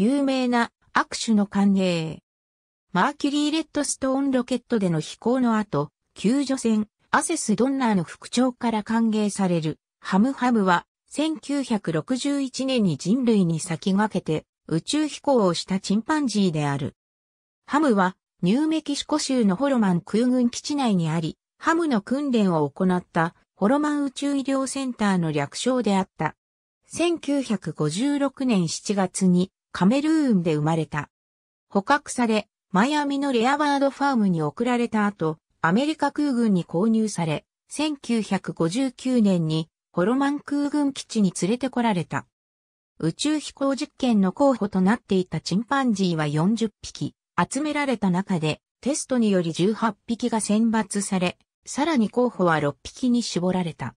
有名な握手の歓迎。マーキュリー・レッドストーンロケットでの飛行の後、救助船、アセス・ドンナーの副長から歓迎される、ハムハムは、1961年に人類に先駆けて、宇宙飛行をしたチンパンジーである。ハムは、ニューメキシコ州のホロマン空軍基地内にあり、ハムの訓練を行ったホロマン宇宙医療センターの略称であった。1956年7月にカメルーンで生まれた。捕獲され、マイアミのレアバードファームに送られた後、アメリカ空軍に購入され、1959年にホロマン空軍基地に連れてこられた。宇宙飛行実験の候補となっていたチンパンジーは40匹、集められた中でテストにより18匹が選抜され、さらに候補は6匹に絞られた。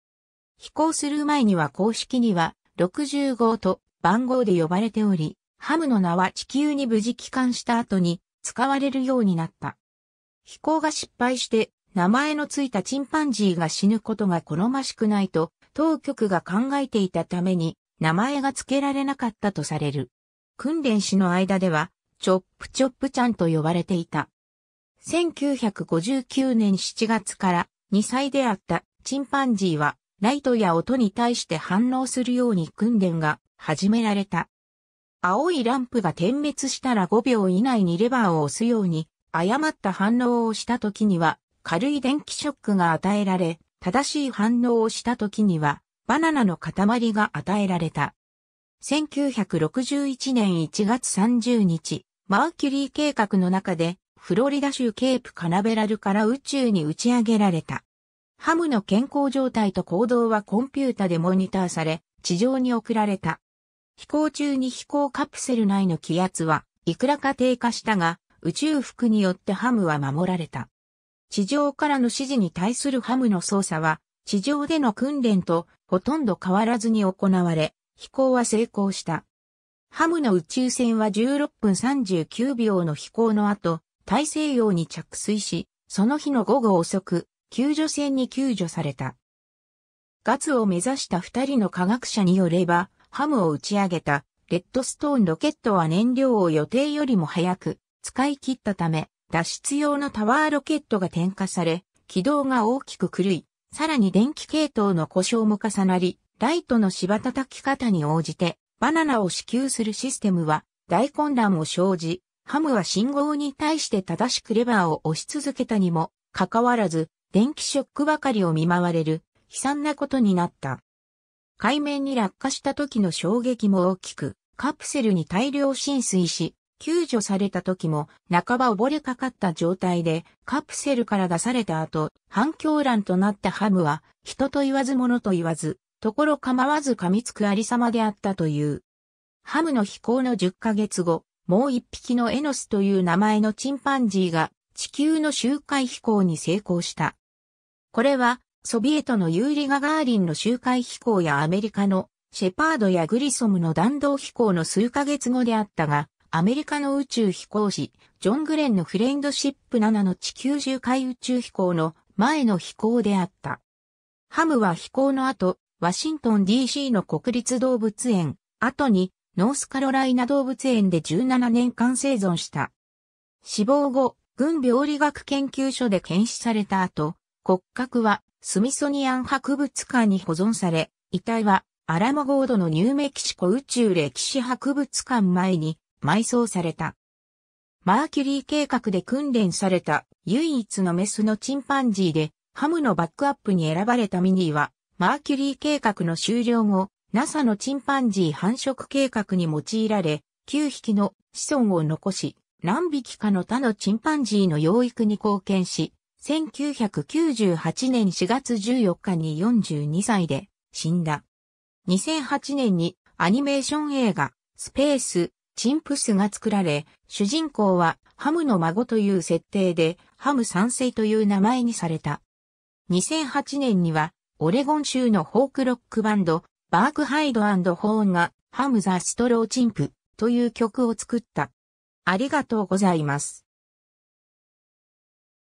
飛行する前には公式には65と番号で呼ばれており、ハムの名は地球に無事帰還した後に使われるようになった。飛行が失敗して名前のついたチンパンジーが死ぬことが好ましくないと当局が考えていたために名前が付けられなかったとされる。訓練士の間ではチョップチョップちゃんと呼ばれていた。1959年7月から2歳であったチンパンジーはライトや音に対して反応するように訓練が始められた。青いランプが点滅したら5秒以内にレバーを押すように、誤った反応をした時には、軽い電気ショックが与えられ、正しい反応をした時には、バナナの塊が与えられた。1961年1月30日、マーキュリー計画の中で、フロリダ州ケープカナベラルから宇宙に打ち上げられた。ハムの健康状態と行動はコンピュータでモニターされ、地上に送られた。飛行中に飛行カプセル内の気圧はいくらか低下したが、宇宙服によってハムは守られた。地上からの指示に対するハムの操作は、地上での訓練とほとんど変わらずに行われ、飛行は成功した。ハムの宇宙船は16分39秒の飛行の後、大西洋に着水し、その日の午後遅く、救助船に救助された。ガツを目指した二人の科学者によれば、ハムを打ち上げたレッドストーンロケットは燃料を予定よりも早く使い切ったため、脱出用のタワーロケットが点火され、軌道が大きく狂い、さらに電気系統の故障も重なり、ライトの芝叩き方に応じて、バナナを支給するシステムは大混乱を生じ、ハムは信号に対して正しくレバーを押し続けたにも、かかわらず、電気ショックばかりを見舞われる、悲惨なことになった。海面に落下した時の衝撃も大きく、カプセルに大量浸水し、救助された時も半ば溺れかかった状態でカプセルから出された後、反響乱となったハムは人と言わず物と言わず、ところ構わず噛みつくありさまであったという。ハムの飛行の10ヶ月後、もう一匹のエノスという名前のチンパンジーが地球の周回飛行に成功した。これはソビエトのユーリ・ガガーリンの周回飛行やアメリカのシェパードやグリソムの弾道飛行の数ヶ月後であったが、アメリカの宇宙飛行士、ジョン・グレンのフレンドシップ7の地球周回宇宙飛行の前の飛行であった。ハムは飛行の後、ワシントン DC の国立動物園、後にノースカロライナ動物園で17年間生存した。死亡後、軍病理学研究所で検視された後、骨格はスミソニアン博物館に保存され、遺体はアラモゴードのニューメキシコ宇宙歴史博物館前に埋葬された。マーキュリー計画で訓練された唯一のメスのチンパンジーで、ハムのバックアップに選ばれたミニーは、マーキュリー計画の終了後、NASA のチンパンジー繁殖計画に用いられ、9匹の子孫を残し、何匹かの他のチンパンジーの養育に貢献し、1998年4月14日に42歳で死んだ。2008年にアニメーション映画スペース、チンプスが作られ、主人公はハムの孫という設定でハム三世という名前にされた。2008年にはオレゴン州のフォークロックバンドバークハイドホーンがハムザ・ストローチンプという曲を作った。ありがとうございます。